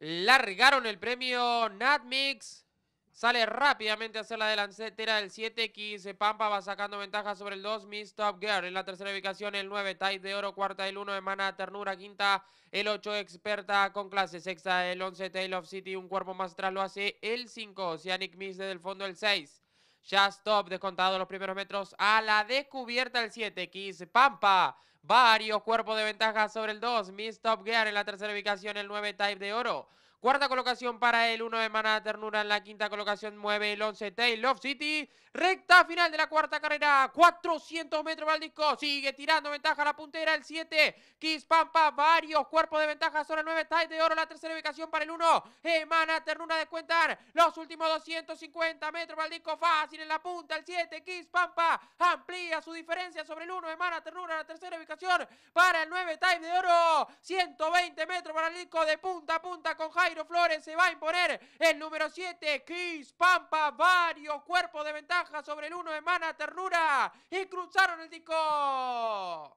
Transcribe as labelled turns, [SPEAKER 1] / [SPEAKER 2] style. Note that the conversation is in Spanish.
[SPEAKER 1] Largaron el premio Natmix. Sale rápidamente a hacer la delantera del 7-15. Pampa va sacando ventaja sobre el 2. Miss Top Girl. En la tercera ubicación el 9. Tide de Oro. Cuarta el 1. Emana Ternura. Quinta el 8. Experta con clase. Sexta el 11. Tail of City. Un cuerpo más atrás lo hace el 5. Oceanic Miss desde el fondo el 6. Ya Stop descontado los primeros metros a la descubierta el 7X Pampa. Varios cuerpos de ventaja sobre el 2. Miss Top Gear en la tercera ubicación, el 9 Type de Oro. Cuarta colocación para el 1 de Maná Ternura. En la quinta colocación mueve el 11 Tail Love City. Recta final de la cuarta carrera. 400 metros para Sigue tirando ventaja a la puntera. El 7. Kiss Pampa. Varios cuerpos de ventaja sobre 9. Tide de oro. La tercera ubicación para el 1. Emana Ternura descuentan. Los últimos 250 metros para Fácil en la punta. El 7. Kiss Pampa su diferencia sobre el 1 de Mana Ternura, la tercera ubicación para el 9 Time de Oro. 120 metros para el disco de punta a punta con Jairo Flores. Se va a imponer el número 7, Chris Pampa. Varios cuerpos de ventaja sobre el 1 de Mana Ternura. Y cruzaron el disco.